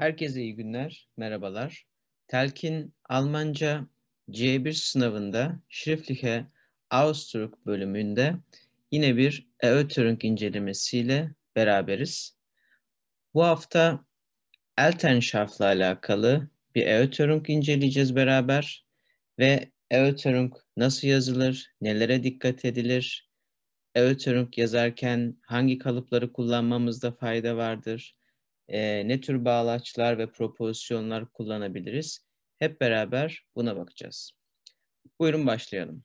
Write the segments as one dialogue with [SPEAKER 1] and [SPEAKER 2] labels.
[SPEAKER 1] Herkese iyi günler, merhabalar. Telkin Almanca C1 sınavında Schriftliche Ausdruck bölümünde yine bir Eötürünk incelemesiyle beraberiz. Bu hafta Eltenschaft'la alakalı bir Eötürünk inceleyeceğiz beraber ve Eötürünk nasıl yazılır, nelere dikkat edilir, Eötürünk yazarken hangi kalıpları kullanmamızda fayda vardır, e, ne tür bağlaçlar ve propozisyonlar kullanabiliriz? Hep beraber buna bakacağız. Buyurun başlayalım.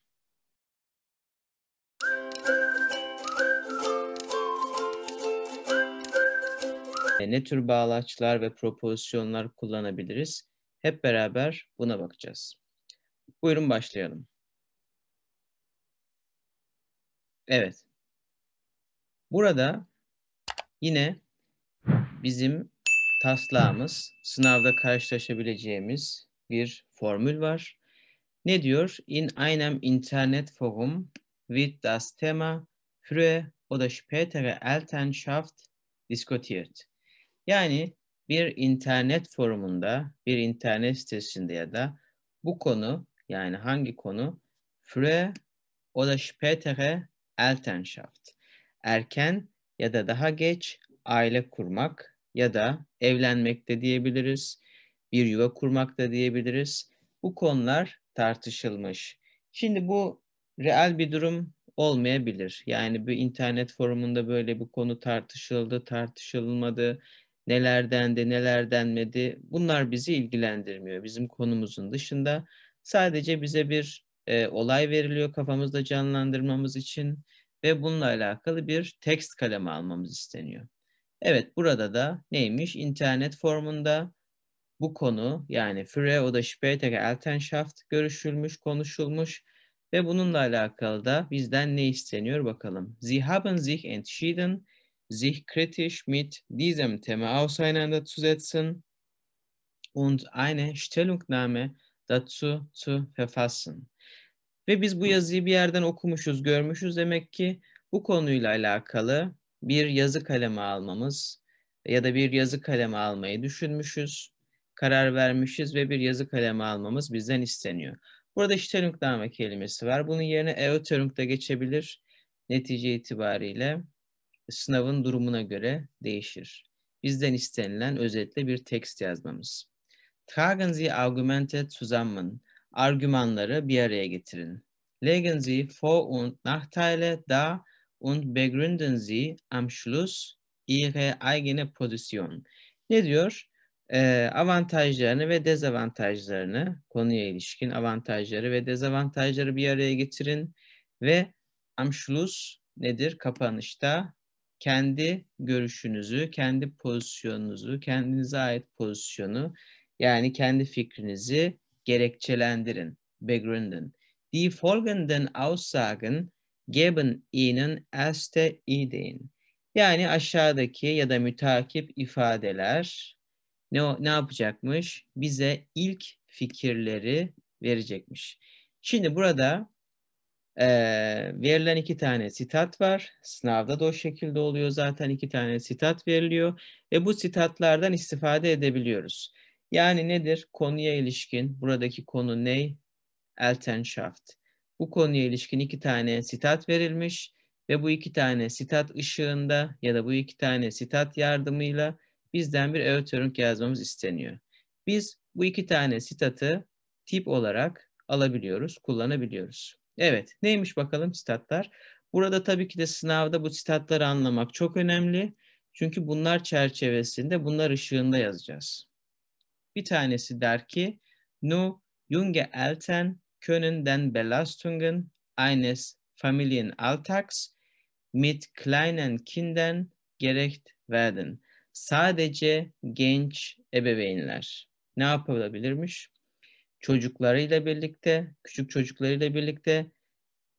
[SPEAKER 1] E, ne tür bağlaçlar ve propozisyonlar kullanabiliriz? Hep beraber buna bakacağız. Buyurun başlayalım. Evet. Burada yine bizim taslağımız, sınavda karşılaşabileceğimiz bir formül var. Ne diyor? In einem Internetforum wird das Thema frühe oder spätere Elternschaft diskutiert. Yani bir internet forumunda, bir internet sitesinde ya da bu konu yani hangi konu? Frühe oder spätere Elternschaft. Erken ya da daha geç aile kurmak ya da evlenmekte diyebiliriz, bir yuva kurmakta diyebiliriz. Bu konular tartışılmış. Şimdi bu reel bir durum olmayabilir. Yani bir internet forumunda böyle bir konu tartışıldı, tartışılmadı, neler dendi, neler denmedi. Bunlar bizi ilgilendirmiyor. Bizim konumuzun dışında sadece bize bir e, olay veriliyor kafamızda canlandırmamız için ve bununla alakalı bir tekst kalemi almamız isteniyor. Evet burada da neymiş? İnternet formunda bu konu yani Freie Oda spätere Elternschaft görüşülmüş, konuşulmuş ve bununla alakalı da bizden ne isteniyor bakalım. Sie haben sich entschieden, sich kritisch mit diesem Thema auseinanderzusetzen und eine Stellungnahme dazu zu verfassen. Ve biz bu yazıyı bir yerden okumuşuz, görmüşüz demek ki bu konuyla alakalı bir yazı kalemi almamız ya da bir yazı kalemi almayı düşünmüşüz, karar vermişiz ve bir yazı kalemi almamız bizden isteniyor. Burada Stellungname kelimesi var. Bunun yerine Erörterung da geçebilir. Netice itibariyle sınavın durumuna göre değişir. Bizden istenilen özetle bir tekst yazmamız. Tragen Sie Argumente zusammen. Argümanları bir araya getirin. Legen Sie Vor- und Nachteile da und begründen Sie am Schluss Ihre eigene Position. Ne diyor? Ee, avantajlarını ve dezavantajlarını, konuya ilişkin avantajları ve dezavantajları bir araya getirin ve am Schluss nedir? Kapanışta kendi görüşünüzü, kendi pozisyonunuzu, kendinize ait pozisyonu yani kendi fikrinizi gerekçelendirin, begründen. Die folgenden Aussagen geben ihnen erste Ideen. Yani aşağıdaki ya da mütakip ifadeler ne, ne yapacakmış? Bize ilk fikirleri verecekmiş. Şimdi burada e, verilen iki tane sitat var. Sınavda da o şekilde oluyor zaten iki tane sitat veriliyor ve bu sitatlardan istifade edebiliyoruz. Yani nedir? Konuya ilişkin buradaki konu ne? Eltenschaft bu konuya ilişkin iki tane sitat verilmiş ve bu iki tane sitat ışığında ya da bu iki tane sitat yardımıyla bizden bir öğütörünk yazmamız isteniyor. Biz bu iki tane sitatı tip olarak alabiliyoruz, kullanabiliyoruz. Evet, neymiş bakalım sitatlar? Burada tabii ki de sınavda bu sitatları anlamak çok önemli. Çünkü bunlar çerçevesinde, bunlar ışığında yazacağız. Bir tanesi der ki, Nu Junge Eltern können den Belastungen eines Familienalltags mit kleinen Kindern gerecht werden. Sadece genç ebeveynler ne yapabilirmiş? Çocuklarıyla birlikte, küçük çocuklarıyla birlikte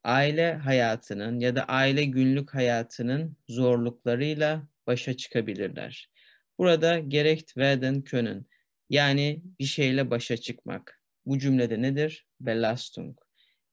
[SPEAKER 1] aile hayatının ya da aile günlük hayatının zorluklarıyla başa çıkabilirler. Burada gerecht werden können yani bir şeyle başa çıkmak, bu cümlede nedir? Belastung.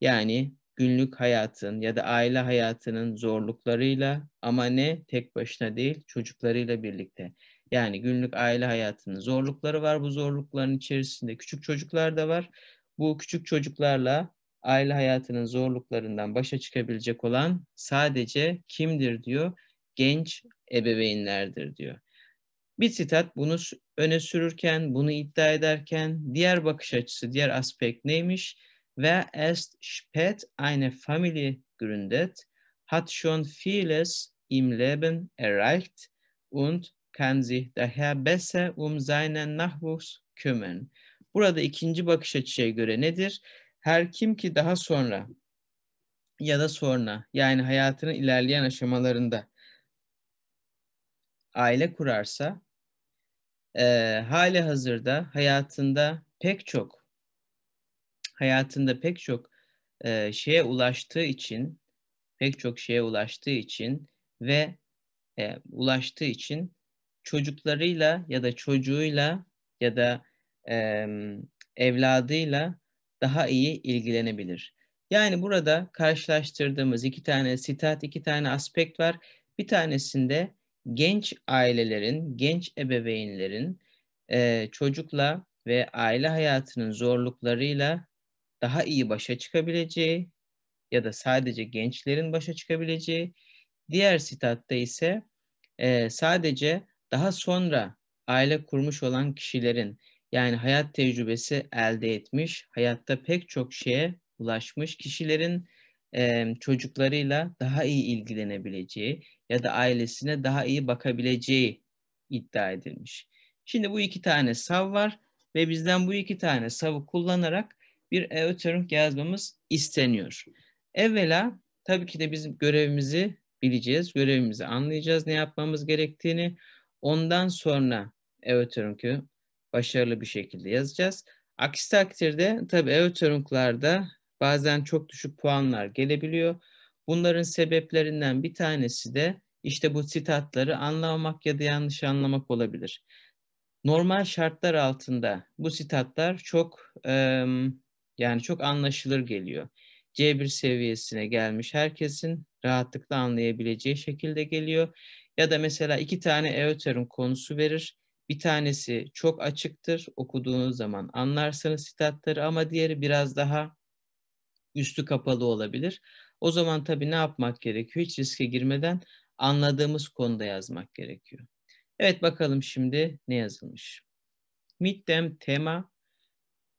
[SPEAKER 1] Yani günlük hayatın ya da aile hayatının zorluklarıyla ama ne tek başına değil çocuklarıyla birlikte. Yani günlük aile hayatının zorlukları var. Bu zorlukların içerisinde küçük çocuklar da var. Bu küçük çocuklarla aile hayatının zorluklarından başa çıkabilecek olan sadece kimdir diyor? Genç ebeveynlerdir diyor. Bir sitat bunu öne sürürken, bunu iddia ederken diğer bakış açısı, diğer aspekt neymiş? Ve est spät eine Familie gründet, hat schon vieles im Leben erreicht und kann sich daher besser um seinen Nachwuchs kümmern. Burada ikinci bakış açıya göre nedir? Her kim ki daha sonra ya da sonra yani hayatının ilerleyen aşamalarında aile kurarsa e, hali hazırda hayatında pek çok hayatında pek çok e, şeye ulaştığı için pek çok şeye ulaştığı için ve e, ulaştığı için çocuklarıyla ya da çocuğuyla ya da e, evladıyla daha iyi ilgilenebilir. Yani burada karşılaştırdığımız iki tane sitat, iki tane aspekt var. Bir tanesinde genç ailelerin, genç ebeveynlerin e, çocukla ve aile hayatının zorluklarıyla daha iyi başa çıkabileceği ya da sadece gençlerin başa çıkabileceği, diğer sitatta ise e, sadece daha sonra aile kurmuş olan kişilerin yani hayat tecrübesi elde etmiş, hayatta pek çok şeye ulaşmış kişilerin e, çocuklarıyla daha iyi ilgilenebileceği ya da ailesine daha iyi bakabileceği iddia edilmiş. Şimdi bu iki tane sav var ve bizden bu iki tane savı kullanarak bir eoteorink yazmamız isteniyor. Evvela tabii ki de bizim görevimizi bileceğiz, görevimizi anlayacağız, ne yapmamız gerektiğini. Ondan sonra eoteorinkü başarılı bir şekilde yazacağız. Aksi takdirde tabii eoteorinklarda bazen çok düşük puanlar gelebiliyor. Bunların sebeplerinden bir tanesi de işte bu sitatları anlamak ya da yanlış anlamak olabilir. Normal şartlar altında bu sitatlar çok e, yani çok anlaşılır geliyor. C1 seviyesine gelmiş herkesin rahatlıkla anlayabileceği şekilde geliyor. Ya da mesela iki tane Euter'in konusu verir. Bir tanesi çok açıktır. Okuduğunuz zaman anlarsınız sitatları ama diğeri biraz daha üstü kapalı olabilir. O zaman tabii ne yapmak gerekiyor? Hiç riske girmeden anladığımız konuda yazmak gerekiyor. Evet bakalım şimdi ne yazılmış. Mit dem Thema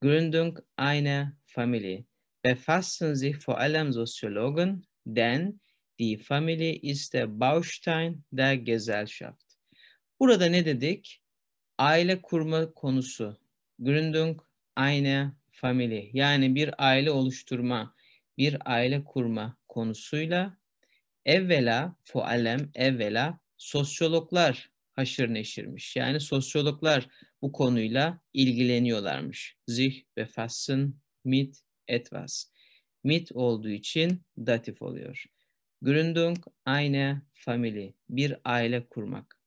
[SPEAKER 1] Gründung einer Familie befassen sich vor allem Soziologen, denn die Familie ist der Baustein der Gesellschaft. Burada ne dedik? Aile kurma konusu. Gründung eine Familie. Yani bir aile oluşturma, bir aile kurma konusuyla evvela fualem evvela sosyologlar haşır neşirmiş. Yani sosyologlar bu konuyla ilgileniyorlarmış. Zih ve fassın mit etwas. Mit olduğu için datif oluyor. Gründung eine Familie. Bir aile kurmak.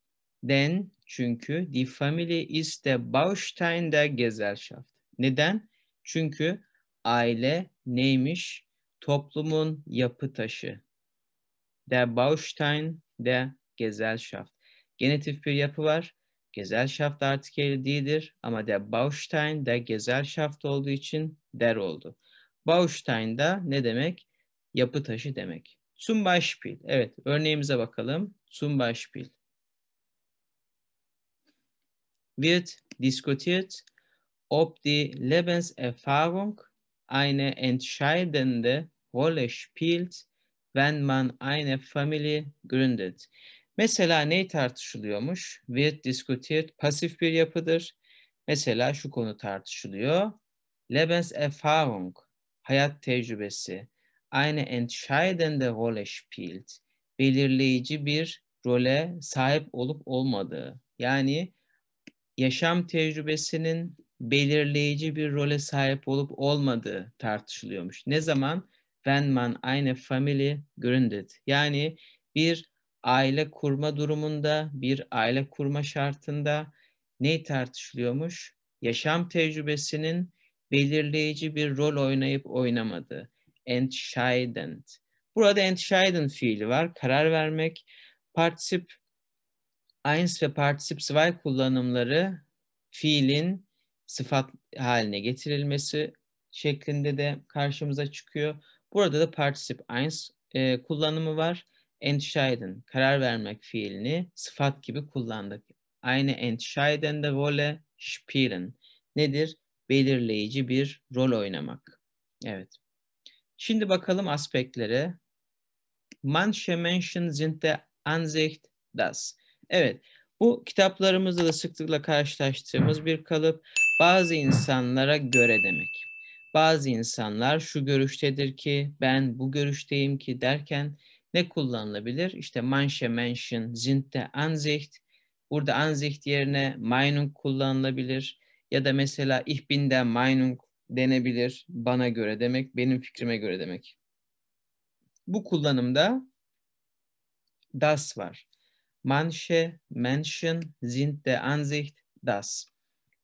[SPEAKER 1] Den çünkü die Familie ist der Baustein der Gesellschaft. Neden? Çünkü aile neymiş? Toplumun yapı taşı. Der Baustein der Gesellschaft. Genitif bir yapı var. Gesellschaft artikeli değildir ama der Baustein der Gesellschaft olduğu için der oldu. Baustein da ne demek? Yapı taşı demek. Zum Beispiel. Evet örneğimize bakalım. Zum Beispiel. Wird diskutiert, ob die Lebenserfahrung eine entscheidende Rolle spielt wenn man eine Familie gründet. Mesela ne tartışılıyormuş? Wird diskutiert pasif bir yapıdır. Mesela şu konu tartışılıyor. Lebenserfahrung, hayat tecrübesi, eine entscheidende Rolle spielt, belirleyici bir role sahip olup olmadığı. Yani yaşam tecrübesinin belirleyici bir role sahip olup olmadığı tartışılıyormuş. Ne zaman? wenn man eine Familie gründet. Yani bir aile kurma durumunda, bir aile kurma şartında ne tartışılıyormuş? Yaşam tecrübesinin belirleyici bir rol oynayıp oynamadığı. Entscheidend. Burada entscheiden fiili var. Karar vermek. Particip, eins ve particip zwei kullanımları fiilin sıfat haline getirilmesi şeklinde de karşımıza çıkıyor. Burada da particip eins e, kullanımı var. Entscheiden, karar vermek fiilini sıfat gibi kullandık. Aynı entscheiden de Rolle spielen. Nedir? Belirleyici bir rol oynamak. Evet. Şimdi bakalım aspektlere. Manche Menschen sind der Ansicht das. Evet, bu kitaplarımızda da sıklıkla karşılaştığımız bir kalıp. Bazı insanlara göre demek. Bazı insanlar şu görüştedir ki ben bu görüşteyim ki derken ne kullanılabilir? İşte manche mention sind der Ansicht. Burada Ansicht yerine Meinung kullanılabilir. Ya da mesela ich bin der Meinung denebilir. Bana göre demek, benim fikrime göre demek. Bu kullanımda das var. Manche Menschen sind der Ansicht das.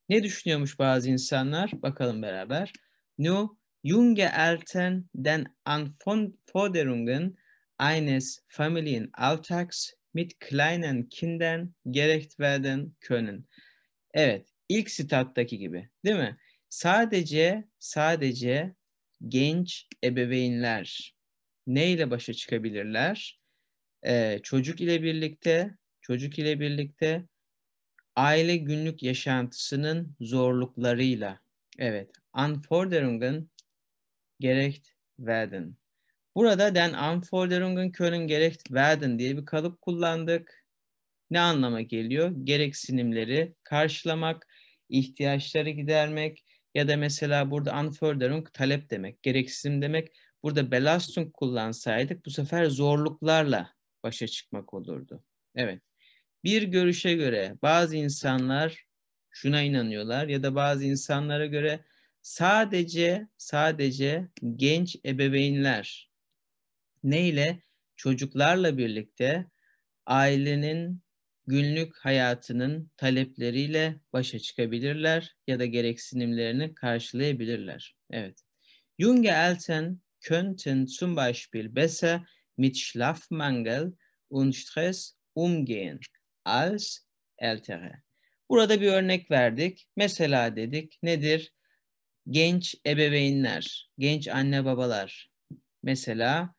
[SPEAKER 1] Ne düşünüyormuş bazı insanlar? Bakalım beraber. Nur junge Eltern den Anforderungen eines Familienalltags mit kleinen Kindern gerecht werden können. Evet, ilk stattaki gibi değil mi? Sadece, sadece genç ebeveynler neyle başa çıkabilirler? Ee, çocuk ile birlikte, çocuk ile birlikte aile günlük yaşantısının zorluklarıyla Evet. Anforderungen gerekt werden. Burada den Anforderungen können gerekt werden diye bir kalıp kullandık. Ne anlama geliyor? Gereksinimleri karşılamak, ihtiyaçları gidermek ya da mesela burada Anforderung talep demek, gereksinim demek. Burada Belastung kullansaydık bu sefer zorluklarla başa çıkmak olurdu. Evet. Bir görüşe göre bazı insanlar şuna inanıyorlar ya da bazı insanlara göre sadece sadece genç ebeveynler neyle çocuklarla birlikte ailenin günlük hayatının talepleriyle başa çıkabilirler ya da gereksinimlerini karşılayabilirler. Evet. Junge elten könnten zum Beispiel besser mit Schlafmangel und Stress umgehen als ältere. Burada bir örnek verdik. Mesela dedik nedir? Genç ebeveynler, genç anne babalar. Mesela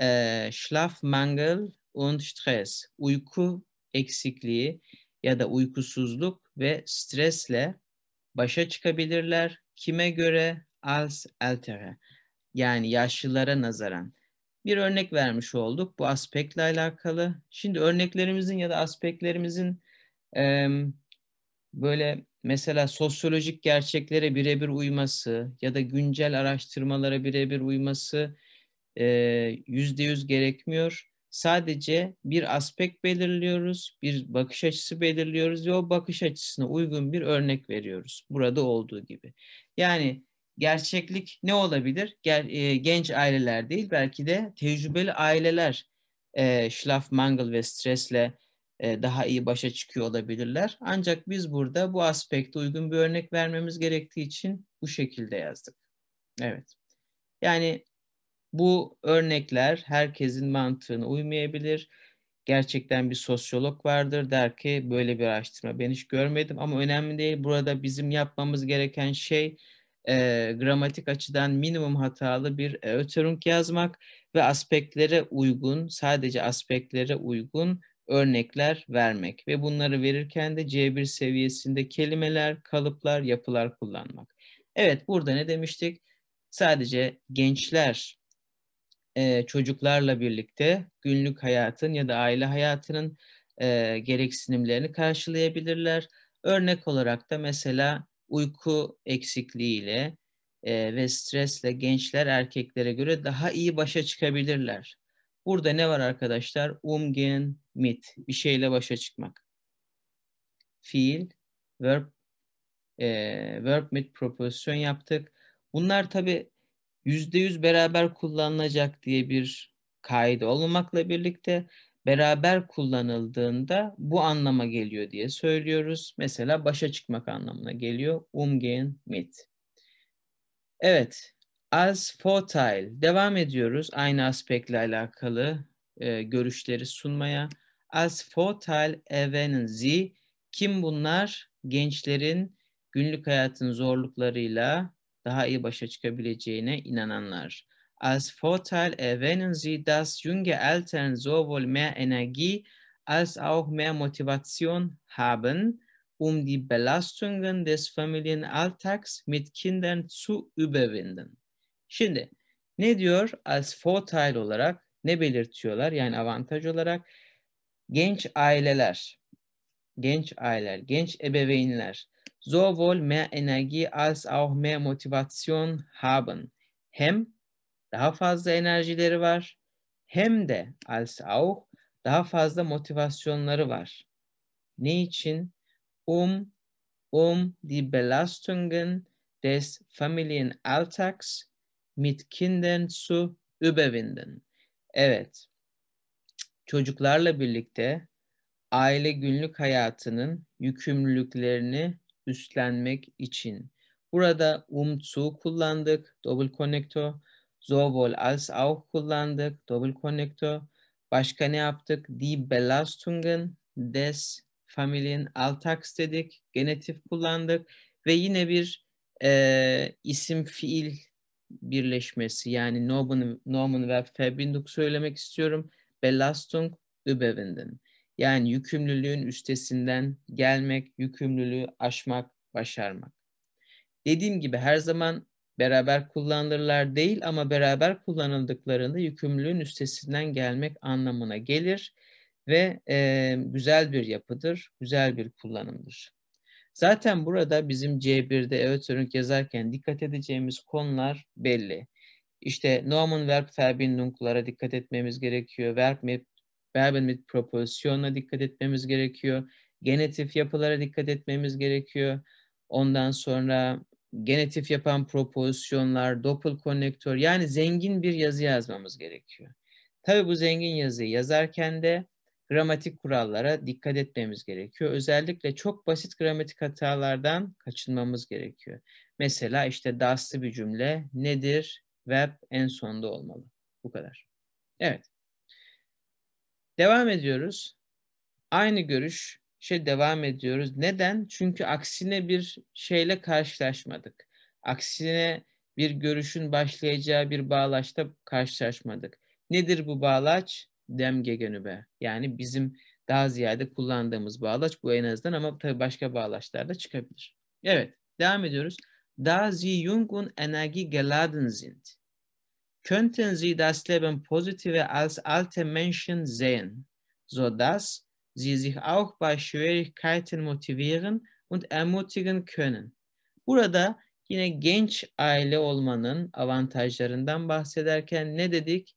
[SPEAKER 1] e, Schlafmangel und Stress, uyku eksikliği ya da uykusuzluk ve stresle başa çıkabilirler. Kime göre? Als altere. Yani yaşlılara nazaran. Bir örnek vermiş olduk bu aspektle alakalı. Şimdi örneklerimizin ya da aspektlerimizin e, böyle mesela sosyolojik gerçeklere birebir uyması ya da güncel araştırmalara birebir uyması e, yüzde yüz gerekmiyor. Sadece bir aspekt belirliyoruz, bir bakış açısı belirliyoruz ve o bakış açısına uygun bir örnek veriyoruz. Burada olduğu gibi. Yani gerçeklik ne olabilir? Ger, e, genç aileler değil, belki de tecrübeli aileler e, şlaf, mangel ve stresle e, daha iyi başa çıkıyor olabilirler. Ancak biz burada bu aspekte uygun bir örnek vermemiz gerektiği için bu şekilde yazdık. Evet. Yani bu örnekler herkesin mantığına uymayabilir. Gerçekten bir sosyolog vardır der ki böyle bir araştırma ben hiç görmedim ama önemli değil. Burada bizim yapmamız gereken şey e, gramatik açıdan minimum hatalı bir e, ötörünk yazmak ve aspektlere uygun sadece aspektlere uygun örnekler vermek ve bunları verirken de C1 seviyesinde kelimeler, kalıplar, yapılar kullanmak. Evet burada ne demiştik? Sadece gençler e, çocuklarla birlikte günlük hayatın ya da aile hayatının e, gereksinimlerini karşılayabilirler. Örnek olarak da mesela uyku eksikliğiyle e, ve stresle gençler erkeklere göre daha iyi başa çıkabilirler. Burada ne var arkadaşlar? Umgehen, mit, bir şeyle başa çıkmak. Fiil, verb, e, verb mit proposition yaptık. Bunlar tabi yüzde yüz beraber kullanılacak diye bir kaydı olmamakla birlikte beraber kullanıldığında bu anlama geliyor diye söylüyoruz. Mesela başa çıkmak anlamına geliyor. Umgehen mit. Evet, as futile. Devam ediyoruz aynı aspektle alakalı e, görüşleri sunmaya. Als Vorteil erwähnen Sie, kim bunlar? Gençlerin günlük hayatın zorluklarıyla daha iyi başa çıkabileceğine inananlar. Als Vorteil erwähnen Sie, dass junge Eltern sowohl mehr Energie als auch mehr Motivation haben, um die Belastungen des Familienalltags mit Kindern zu überwinden. Şimdi ne diyor? Als Vorteil olarak ne belirtiyorlar? Yani avantaj olarak genç aileler, genç aileler, genç ebeveynler sowohl mehr Energie als auch mehr Motivation haben. Hem daha fazla enerjileri var hem de als auch daha fazla motivasyonları var. Ne için? Um um die Belastungen des Familienalltags mit Kindern zu überwinden. Evet. Çocuklarla birlikte aile günlük hayatının yükümlülüklerini üstlenmek için. Burada umzu kullandık, double connector. Sowohl als auch kullandık, double connector. Başka ne yaptık? Die Belastungen des Familien Alltags dedik, genetif kullandık ve yine bir e, isim fiil birleşmesi yani Norman, Norman ve Verbindung söylemek istiyorum. Belastung übewinden. Yani yükümlülüğün üstesinden gelmek, yükümlülüğü aşmak, başarmak. Dediğim gibi her zaman beraber kullanılırlar değil ama beraber kullanıldıklarında yükümlülüğün üstesinden gelmek anlamına gelir ve e, güzel bir yapıdır, güzel bir kullanımdır. Zaten burada bizim C1'de evet örnek yazarken dikkat edeceğimiz konular belli. İşte Nomen Verb Verbindung'lara dikkat etmemiz gerekiyor. Verb mit, verb mit Proposition'a dikkat etmemiz gerekiyor. Genetif yapılara dikkat etmemiz gerekiyor. Ondan sonra genetif yapan propozisyonlar, doppel konnektör yani zengin bir yazı yazmamız gerekiyor. Tabii bu zengin yazıyı yazarken de gramatik kurallara dikkat etmemiz gerekiyor. Özellikle çok basit gramatik hatalardan kaçınmamız gerekiyor. Mesela işte daslı bir cümle nedir? Web en sonda olmalı. Bu kadar. Evet. Devam ediyoruz. Aynı görüş şey devam ediyoruz. Neden? Çünkü aksine bir şeyle karşılaşmadık. Aksine bir görüşün başlayacağı bir bağlaçta karşılaşmadık. Nedir bu bağlaç? dem gegenübe. Yani bizim daha ziyade kullandığımız bağlaç bu en azından ama tabii başka bağlaçlar da çıkabilir. Evet, devam ediyoruz. Da sie jung und energie geladen sind. Könnten sie das Leben positive als alte Menschen sehen, so dass sie sich auch bei Schwierigkeiten motivieren und ermutigen können. Burada yine genç aile olmanın avantajlarından bahsederken ne dedik?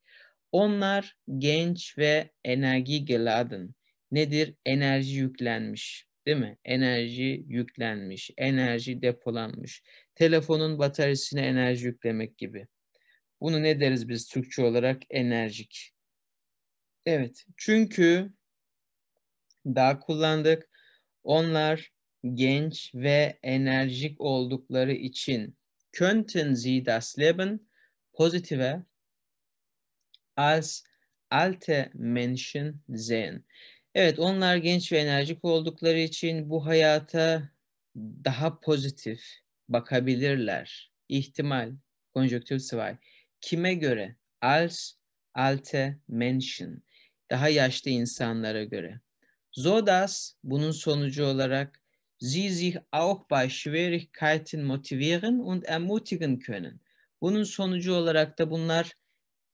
[SPEAKER 1] Onlar genç ve enerji geladen. Nedir? Enerji yüklenmiş. Değil mi? Enerji yüklenmiş. Enerji depolanmış. Telefonun bataryasına enerji yüklemek gibi. Bunu ne deriz biz Türkçe olarak? Enerjik. Evet. Çünkü daha kullandık. Onlar genç ve enerjik oldukları için könnten sie das Leben pozitive als alte Menschen sehen. Evet onlar genç ve enerjik oldukları için bu hayata daha pozitif bakabilirler. İhtimal, konjöktür sıvay. Kime göre? Als alte Menschen. Daha yaşlı insanlara göre. So dass bunun sonucu olarak sie sich auch bei Schwierigkeiten motivieren und ermutigen können. Bunun sonucu olarak da bunlar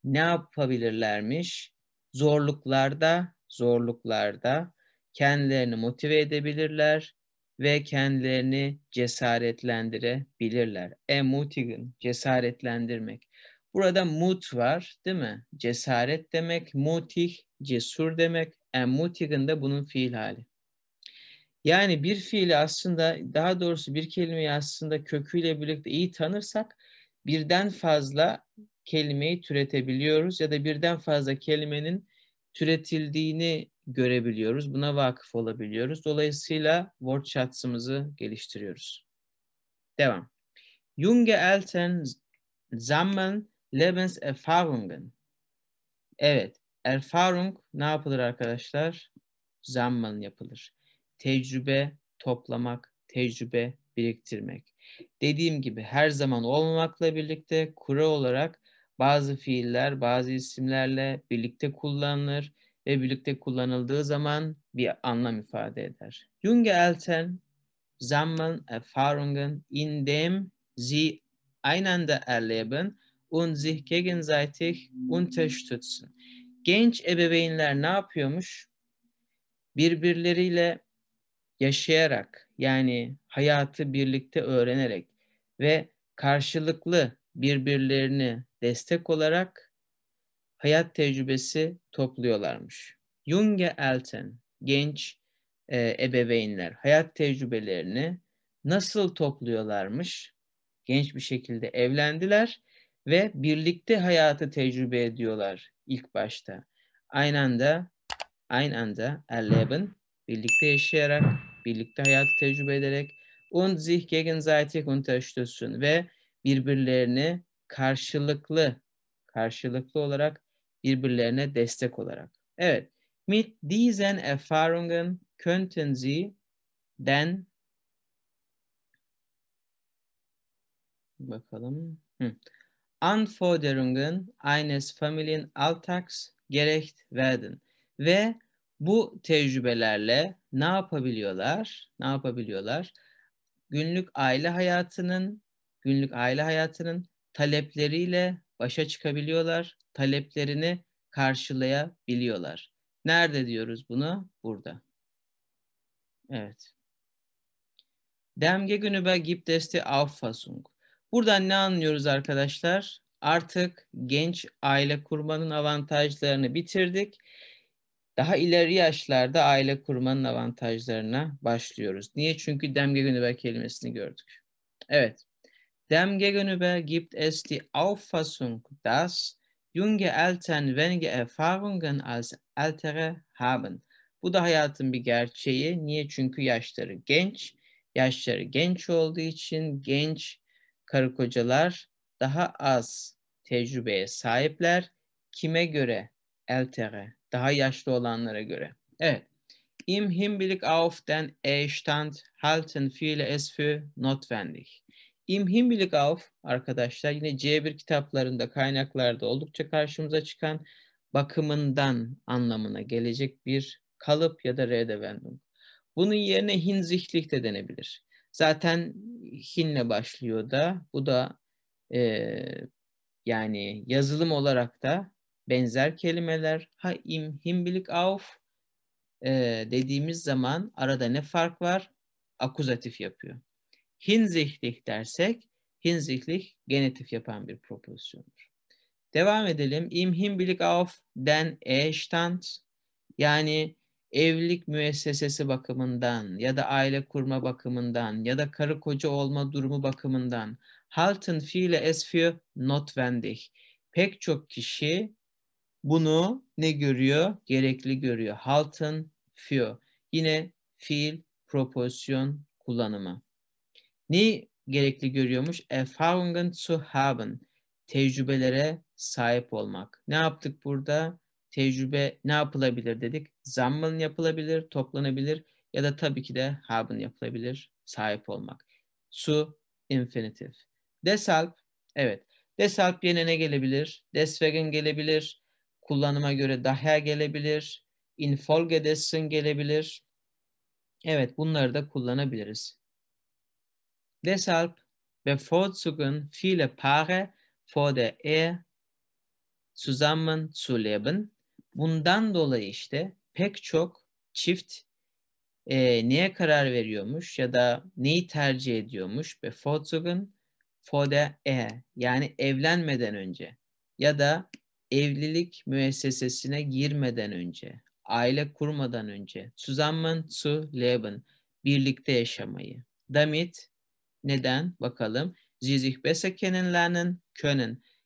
[SPEAKER 1] ne yapabilirlermiş? Zorluklarda, zorluklarda kendilerini motive edebilirler ve kendilerini cesaretlendirebilirler. Emutigen, cesaretlendirmek. Burada mut var değil mi? Cesaret demek, mutih, cesur demek. Emutigen de bunun fiil hali. Yani bir fiili aslında daha doğrusu bir kelimeyi aslında köküyle birlikte iyi tanırsak birden fazla kelimeyi türetebiliyoruz ya da birden fazla kelimenin türetildiğini görebiliyoruz. Buna vakıf olabiliyoruz. Dolayısıyla word chats'ımızı geliştiriyoruz. Devam. Junge Eltern sammeln Lebenserfahrungen. Evet, Erfahrung ne yapılır arkadaşlar? Zaman yapılır. Tecrübe toplamak, tecrübe biriktirmek. Dediğim gibi her zaman olmamakla birlikte kuru olarak bazı fiiller bazı isimlerle birlikte kullanılır ve birlikte kullanıldığı zaman bir anlam ifade eder. Junge Eltern sammeln Erfahrungen, äh, indem sie einander erleben und sich gegenseitig unterstützen. Genç ebeveynler ne yapıyormuş? Birbirleriyle yaşayarak yani hayatı birlikte öğrenerek ve karşılıklı birbirlerini destek olarak hayat tecrübesi topluyorlarmış. Junge Elten, genç e, ebeveynler hayat tecrübelerini nasıl topluyorlarmış? Genç bir şekilde evlendiler ve birlikte hayatı tecrübe ediyorlar ilk başta. Aynı anda, aynı anda erleben, birlikte yaşayarak, birlikte hayatı tecrübe ederek und sich gegenseitig unterstützen ve birbirlerini karşılıklı karşılıklı olarak birbirlerine destek olarak. Evet. Mit diesen Erfahrungen könnten Sie denn bakalım. Hı. Anforderungen eines Familienalltags gerecht werden. Ve bu tecrübelerle ne yapabiliyorlar? Ne yapabiliyorlar? Günlük aile hayatının günlük aile hayatının talepleriyle başa çıkabiliyorlar, taleplerini karşılayabiliyorlar. Nerede diyoruz bunu? Burada. Evet. Demge günübe gibt es die Auffassung. Buradan ne anlıyoruz arkadaşlar? Artık genç aile kurmanın avantajlarını bitirdik. Daha ileri yaşlarda aile kurmanın avantajlarına başlıyoruz. Niye? Çünkü demge günübe kelimesini gördük. Evet. Dem gegenüber gibt es die Auffassung, dass junge Eltern weniger Erfahrungen als ältere haben. Bu da hayatın bir gerçeği. Niye? Çünkü yaşları genç. Yaşları genç olduğu için genç karı kocalar daha az tecrübeye sahipler. Kime göre? Ältere. Daha yaşlı olanlara göre. Evet. Im Hinblick auf den Ehestand halten viele es für notwendig. İmhimbilgauf arkadaşlar yine C1 kitaplarında kaynaklarda oldukça karşımıza çıkan bakımından anlamına gelecek bir kalıp ya da redewendung. Bunun yerine hinzihlik de denebilir. Zaten hinle başlıyor da bu da e, yani yazılım olarak da benzer kelimeler. Ha im himbilik auf e, dediğimiz zaman arada ne fark var? Akuzatif yapıyor. Hinzihlik dersek hinzihlik genitif yapan bir propozisyondur. Devam edelim. Im Hinblick auf den Ehestand yani evlilik müessesesi bakımından ya da aile kurma bakımından ya da karı koca olma durumu bakımından halten viele es für notwendig. Pek çok kişi bunu ne görüyor? Gerekli görüyor. Halten für. Yine fiil propozisyon kullanımı. Neyi gerekli görüyormuş? Erfahrungen zu haben. Tecrübelere sahip olmak. Ne yaptık burada? Tecrübe ne yapılabilir dedik? Zammın yapılabilir, toplanabilir ya da tabii ki de haben yapılabilir, sahip olmak. Su infinitif. Deshalb, evet. Deshalb yine ne gelebilir? Deswegen gelebilir. Kullanıma göre daha gelebilir. Infolgedessen gelebilir. Evet bunları da kullanabiliriz. Deshalb bevorzugen viele Paare vor der Ehe zusammenzuleben. Bundan dolayı işte pek çok çift e, neye karar veriyormuş ya da neyi tercih ediyormuş? Bevorzugen vor der Ehe yani evlenmeden önce ya da evlilik müessesesine girmeden önce, aile kurmadan önce zusammen zu leben birlikte yaşamayı. Damit neden? Bakalım. Sie sich besser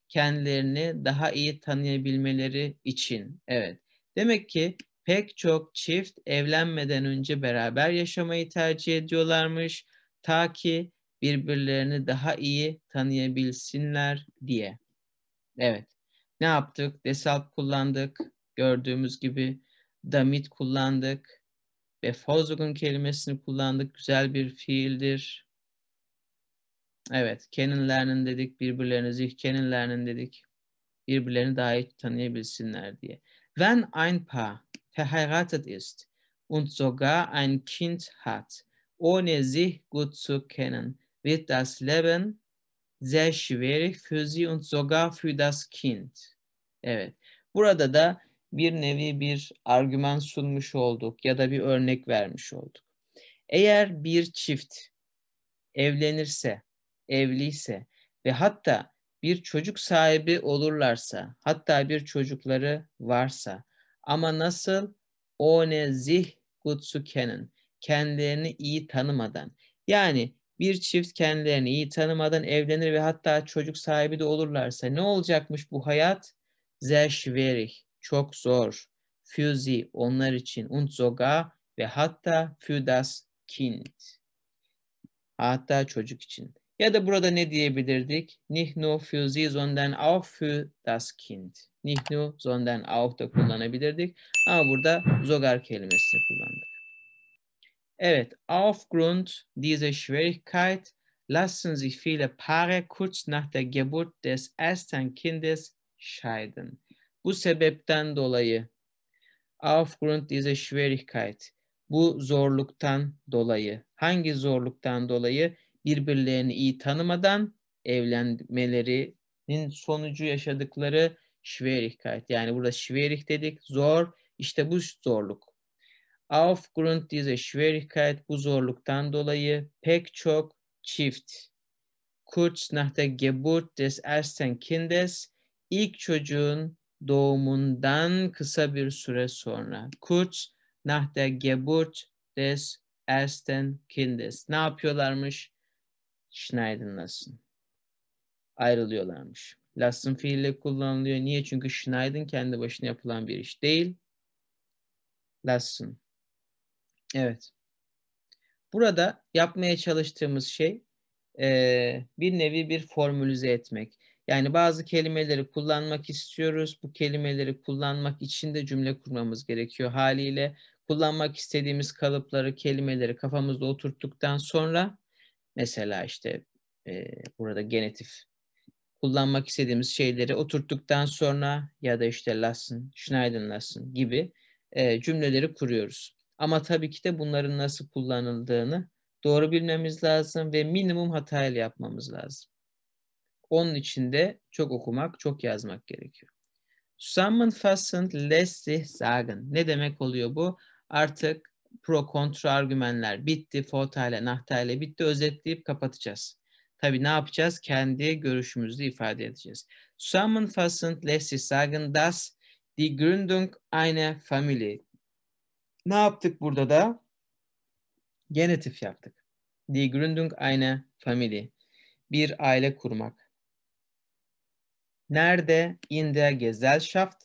[SPEAKER 1] Kendilerini daha iyi tanıyabilmeleri için. Evet. Demek ki pek çok çift evlenmeden önce beraber yaşamayı tercih ediyorlarmış. Ta ki birbirlerini daha iyi tanıyabilsinler diye. Evet. Ne yaptık? Desalp kullandık. Gördüğümüz gibi damit kullandık. Ve Volkswagen kelimesini kullandık. Güzel bir fiildir. Evet, Canon Learning dedik, birbirlerini Canon Learning dedik. Birbirlerini daha iyi tanıyabilsinler diye. Wenn ein Paar verheiratet ist und sogar ein Kind hat, ohne sich gut zu kennen, wird das Leben sehr schwierig für sie und sogar für das Kind. Evet. Burada da bir nevi bir argüman sunmuş olduk ya da bir örnek vermiş olduk. Eğer bir çift evlenirse evliyse ve hatta bir çocuk sahibi olurlarsa, hatta bir çocukları varsa ama nasıl one zih gutsukenen kendilerini iyi tanımadan yani bir çift kendilerini iyi tanımadan evlenir ve hatta çocuk sahibi de olurlarsa ne olacakmış bu hayat? Sehr çok zor. füzi onlar için. unzoga ve hatta füdas Kind. Hatta çocuk için. Ya da burada ne diyebilirdik? Nihnu für sie sondern auch für das Kind. Nihnu sondern auch da kullanabilirdik. Ama burada zogar kelimesini kullandık. Evet, aufgrund dieser Schwierigkeit lassen sich viele Paare kurz nach der Geburt des ersten Kindes scheiden. Bu sebepten dolayı, aufgrund dieser Schwierigkeit, bu zorluktan dolayı, hangi zorluktan dolayı? birbirlerini iyi tanımadan evlenmelerinin sonucu yaşadıkları Schwierigkeit. Yani burada Schwierig dedik, zor. İşte bu zorluk. Aufgrund dieser Schwierigkeit bu zorluktan dolayı pek çok çift kurz nach der Geburt des ersten Kindes ilk çocuğun doğumundan kısa bir süre sonra kurz nach der Geburt des ersten Kindes ne yapıyorlarmış? Schneiden'lasın. Ayrılıyorlarmış. Lassen fiille kullanılıyor. Niye? Çünkü Schneiden kendi başına yapılan bir iş değil. Lassen. Evet. Burada yapmaya çalıştığımız şey bir nevi bir formülize etmek. Yani bazı kelimeleri kullanmak istiyoruz. Bu kelimeleri kullanmak için de cümle kurmamız gerekiyor haliyle. Kullanmak istediğimiz kalıpları, kelimeleri kafamızda oturttuktan sonra Mesela işte e, burada genetif kullanmak istediğimiz şeyleri oturttuktan sonra ya da işte Lassen, Schneiderlassen gibi e, cümleleri kuruyoruz. Ama tabii ki de bunların nasıl kullanıldığını doğru bilmemiz lazım ve minimum hatayla yapmamız lazım. Onun için de çok okumak, çok yazmak gerekiyor. Zusammenfassend lässt sich sagen. Ne demek oluyor bu? Artık pro kontra argümanlar bitti. Fotayla, nahtayla bitti. Özetleyip kapatacağız. Tabi ne yapacağız? Kendi görüşümüzü ifade edeceğiz. Zusammenfassend lässt sich sagen, dass die Gründung eine Familie. Ne yaptık burada da? Genetif yaptık. Die Gründung eine Familie. Bir aile kurmak. Nerede? In der Gesellschaft.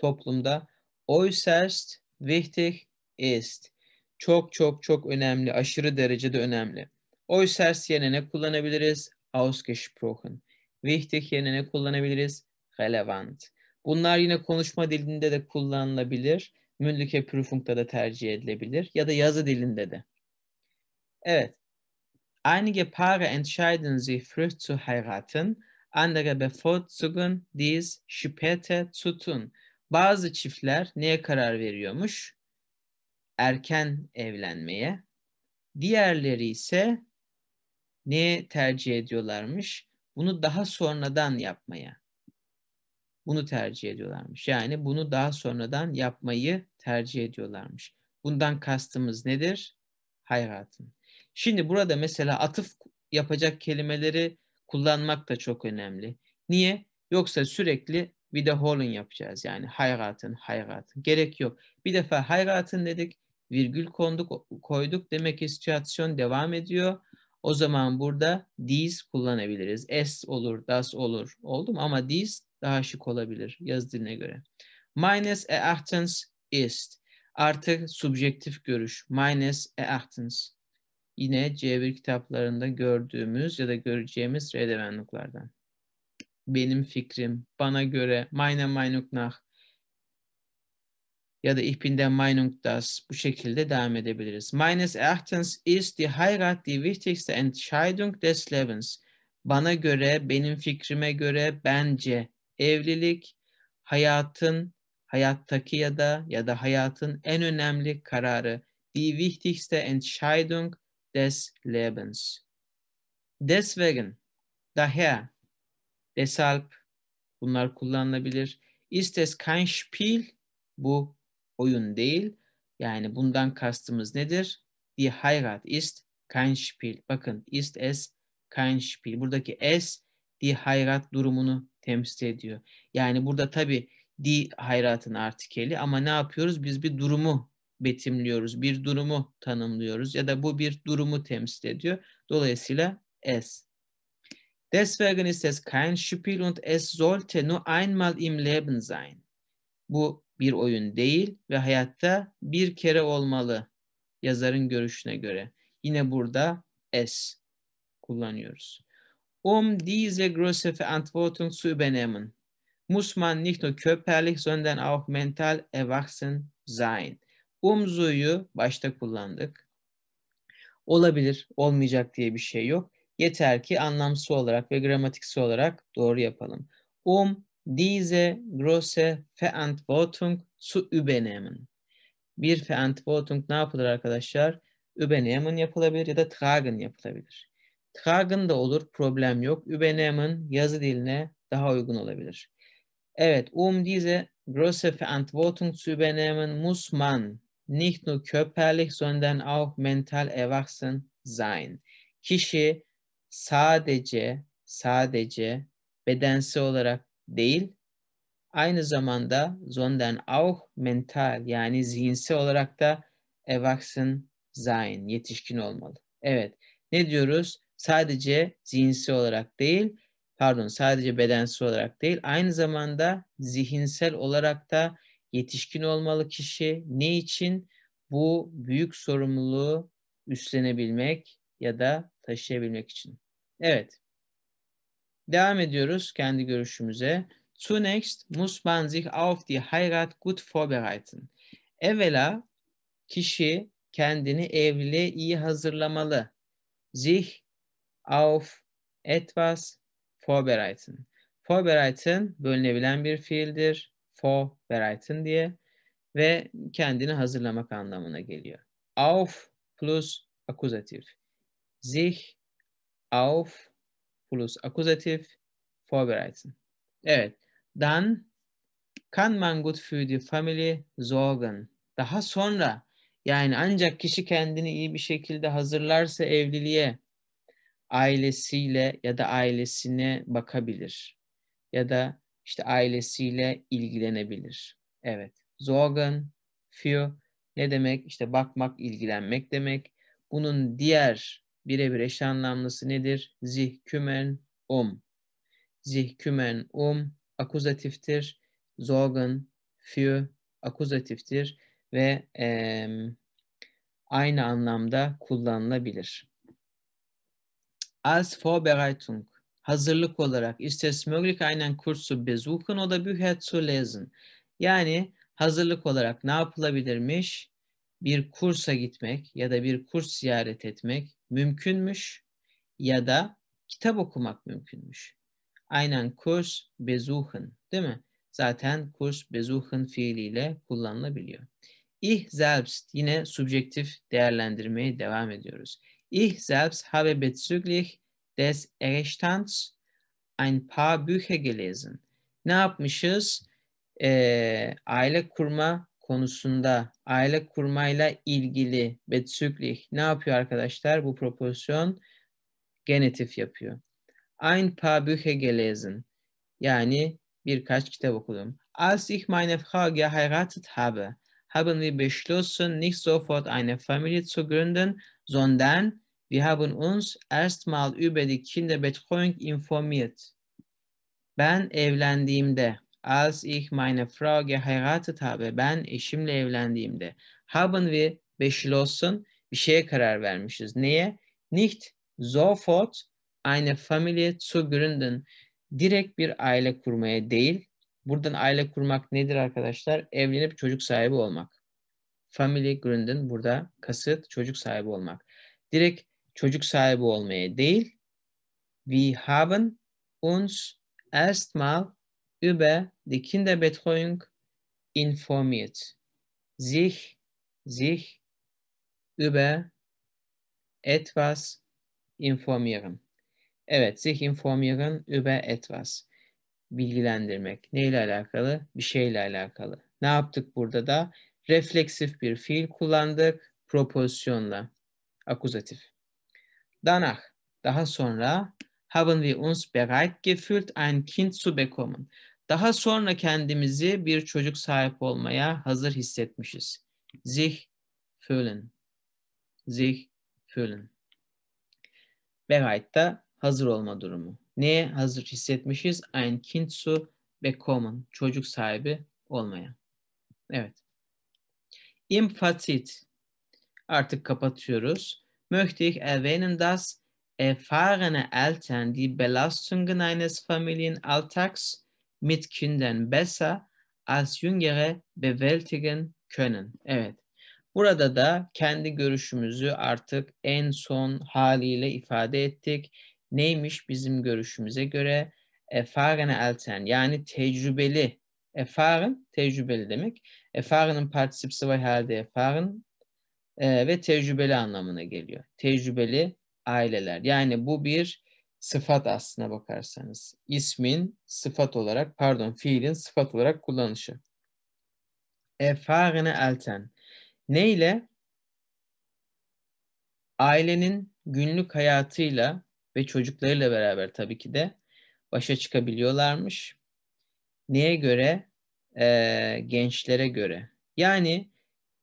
[SPEAKER 1] Toplumda. Äußerst wichtig ist çok çok çok önemli, aşırı derecede önemli. Äußerst yerine kullanabiliriz? Ausgesprochen. Wichtig yenene kullanabiliriz? Relevant. Bunlar yine konuşma dilinde de kullanılabilir. Mündliche Prüfung'da da tercih edilebilir ya da yazı dilinde de. Evet. Einige Paare entscheiden sich früh zu heiraten, andere bevorzugen dies später zu tun. Bazı çiftler neye karar veriyormuş? erken evlenmeye, diğerleri ise ne tercih ediyorlarmış? Bunu daha sonradan yapmaya. Bunu tercih ediyorlarmış. Yani bunu daha sonradan yapmayı tercih ediyorlarmış. Bundan kastımız nedir? Hayratın. Şimdi burada mesela atıf yapacak kelimeleri kullanmak da çok önemli. Niye? Yoksa sürekli bir de holun yapacağız. Yani hayratın, hayratın. Gerek yok. Bir defa hayratın dedik virgül konduk, koyduk. Demek ki situasyon devam ediyor. O zaman burada these kullanabiliriz. S olur, das olur. Oldu mu? Ama these daha şık olabilir yazı diline göre. Minus erachtens ist. Artık subjektif görüş. Minus erachtens. Yine C1 kitaplarında gördüğümüz ya da göreceğimiz redevenliklerden. Benim fikrim, bana göre, meine Meinung nach, ya da ich bin der Meinung dass bu şekilde devam edebiliriz. Meines Erachtens ist die Heirat die wichtigste Entscheidung des Lebens. Bana göre, benim fikrime göre, bence evlilik hayatın hayattaki ya da ya da hayatın en önemli kararı. Die wichtigste Entscheidung des Lebens. Deswegen, daher, deshalb bunlar kullanılabilir. Ist es kein Spiel? Bu oyun değil. Yani bundan kastımız nedir? Die Heirat ist kein Spiel. Bakın ist es kein Spiel. Buradaki es die Heirat durumunu temsil ediyor. Yani burada tabii di hayratın artikeli ama ne yapıyoruz? Biz bir durumu betimliyoruz, bir durumu tanımlıyoruz ya da bu bir durumu temsil ediyor. Dolayısıyla es. Deswegen ist es kein Spiel und es sollte nur einmal im Leben sein. Bu bir oyun değil ve hayatta bir kere olmalı yazarın görüşüne göre. Yine burada es kullanıyoruz. Um diese große Verantwortung zu übernehmen, muss man nicht nur körperlich, sondern auch mental erwachsen sein. Um zuyu başta kullandık. Olabilir, olmayacak diye bir şey yok. Yeter ki anlamsal olarak ve gramatiksel olarak doğru yapalım. Um diese große Verantwortung zu übernehmen. Bir Verantwortung ne yapılır arkadaşlar? Übernehmen yapılabilir ya da tragen yapılabilir. Tragen da olur, problem yok. Übernehmen yazı diline daha uygun olabilir. Evet, um diese große Verantwortung zu übernehmen, muss man nicht nur körperlich, sondern auch mental erwachsen sein. Kişi sadece, sadece bedensel olarak değil, aynı zamanda sondern auch mental yani zihinsel olarak da erwachsen sein, yetişkin olmalı. Evet, ne diyoruz? Sadece zihinsel olarak değil, pardon sadece bedensel olarak değil, aynı zamanda zihinsel olarak da yetişkin olmalı kişi. Ne için? Bu büyük sorumluluğu üstlenebilmek ya da taşıyabilmek için. Evet. Devam ediyoruz kendi görüşümüze. Zunächst muss man sich auf die Heirat gut vorbereiten. Evvela kişi kendini evliliğe iyi hazırlamalı. Sich auf etwas vorbereiten. Vorbereiten bölünebilen bir fiildir. Vorbereiten diye ve kendini hazırlamak anlamına geliyor. Auf plus akuzatif. Sich auf plus akuzatif vorbereiten. Evet. Dann kann man gut für die Familie sorgen. Daha sonra yani ancak kişi kendini iyi bir şekilde hazırlarsa evliliğe ailesiyle ya da ailesine bakabilir. Ya da işte ailesiyle ilgilenebilir. Evet. Sorgen für ne demek? İşte bakmak, ilgilenmek demek. Bunun diğer birebir eş anlamlısı nedir? Zih kümen um. Zih kümen um akuzatiftir. Sorgen für akuzatiftir ve e, aynı anlamda kullanılabilir. Als Vorbereitung hazırlık olarak istes möglich einen Kurs zu besuchen oder Bücher zu lesen. Yani hazırlık olarak ne yapılabilirmiş? bir kursa gitmek ya da bir kurs ziyaret etmek mümkünmüş ya da kitap okumak mümkünmüş. Aynen kurs bezuhun değil mi? Zaten kurs bezuhun fiiliyle kullanılabiliyor. Ich selbst yine subjektif değerlendirmeye devam ediyoruz. Ich selbst habe bezüglich des Erstands ein paar Bücher gelesen. Ne yapmışız? Ee, aile kurma konusunda aile kurmayla ilgili bezüglich ne yapıyor arkadaşlar? Bu proporsiyon genetif yapıyor. Ein paar Bücher gelesen. Yani birkaç kitap okudum. Als ich meine Frau geheiratet habe, haben wir beschlossen, nicht sofort eine Familie zu gründen, sondern wir haben uns erstmal über die Kinderbetreuung informiert. Ben evlendiğimde als ich meine Frau geheiratet habe, ben eşimle evlendiğimde, haben wir beschlossen, bir şeye karar vermişiz. Neye? Nicht sofort eine Familie zu gründen. Direkt bir aile kurmaya değil. Buradan aile kurmak nedir arkadaşlar? Evlenip çocuk sahibi olmak. Family gründen burada kasıt çocuk sahibi olmak. Direkt çocuk sahibi olmaya değil. We haben uns erstmal über die Kinderbetreuung informiert. Sich, sich über etwas informieren. Evet, sich informieren über etwas. Bilgilendirmek. Neyle alakalı? Bir şeyle alakalı. Ne yaptık burada da? Refleksif bir fiil kullandık. Propozisyonla. Akuzatif. Danach, daha sonra haben wir uns bereit gefühlt, ein Kind zu bekommen. Daha sonra kendimizi bir çocuk sahip olmaya hazır hissetmişiz. Zih fühlen. Zih fühlen. Bereit'ta hazır olma durumu. Neye hazır hissetmişiz? Ein Kind zu bekommen. Çocuk sahibi olmaya. Evet. Im Fazit. Artık kapatıyoruz. Möchte ich erwähnen, dass erfahrene Eltern die Belastungen eines Familienalltags mit Kindern besser als Jüngere bewältigen können. Evet. Burada da kendi görüşümüzü artık en son haliyle ifade ettik. Neymiş bizim görüşümüze göre? Erfahrene Eltern yani tecrübeli. Erfahren tecrübeli demek. Erfahren'ın partisipsi var halde erfahren e, ee, ve tecrübeli anlamına geliyor. Tecrübeli aileler. Yani bu bir sıfat aslına bakarsanız. İsmin sıfat olarak, pardon fiilin sıfat olarak kullanışı. Efâgine elten. Ne ile? Ailenin günlük hayatıyla ve çocuklarıyla beraber tabii ki de başa çıkabiliyorlarmış. Neye göre? Ee, gençlere göre. Yani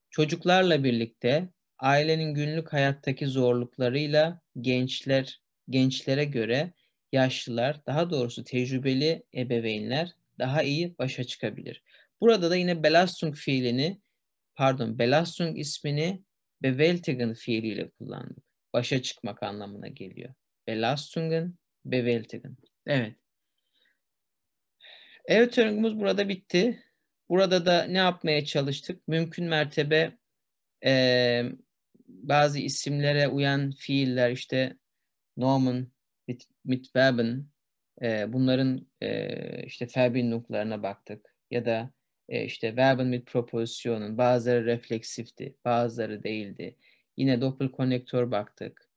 [SPEAKER 1] çocuklarla birlikte ailenin günlük hayattaki zorluklarıyla gençler gençlere göre yaşlılar, daha doğrusu tecrübeli ebeveynler daha iyi başa çıkabilir. Burada da yine belastung fiilini, pardon belastung ismini bewältigen fiiliyle kullandık. Başa çıkmak anlamına geliyor. Belastungen, bewältigen. Evet. Evet örgümüz burada bitti. Burada da ne yapmaya çalıştık? Mümkün mertebe e, bazı isimlere uyan fiiller işte Norman Mitweben e, bunların e, işte Verbindunglarına baktık ya da e, işte mit propozisyonun bazıları refleksifti, bazıları değildi. Yine Doppler konnektör baktık.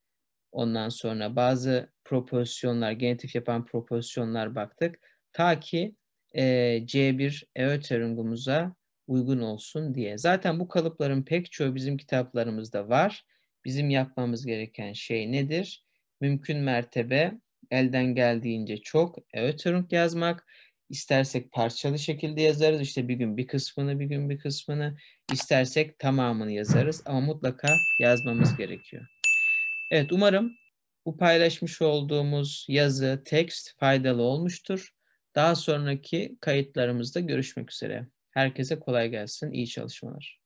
[SPEAKER 1] Ondan sonra bazı propozisyonlar, genetif yapan propozisyonlar baktık. Ta ki e, C1 Euteringumuza uygun olsun diye. Zaten bu kalıpların pek çoğu bizim kitaplarımızda var. Bizim yapmamız gereken şey nedir? mümkün mertebe elden geldiğince çok Erötürünk yazmak. İstersek parçalı şekilde yazarız. İşte bir gün bir kısmını, bir gün bir kısmını. istersek tamamını yazarız. Ama mutlaka yazmamız gerekiyor. Evet umarım bu paylaşmış olduğumuz yazı, tekst faydalı olmuştur. Daha sonraki kayıtlarımızda görüşmek üzere. Herkese kolay gelsin, iyi çalışmalar.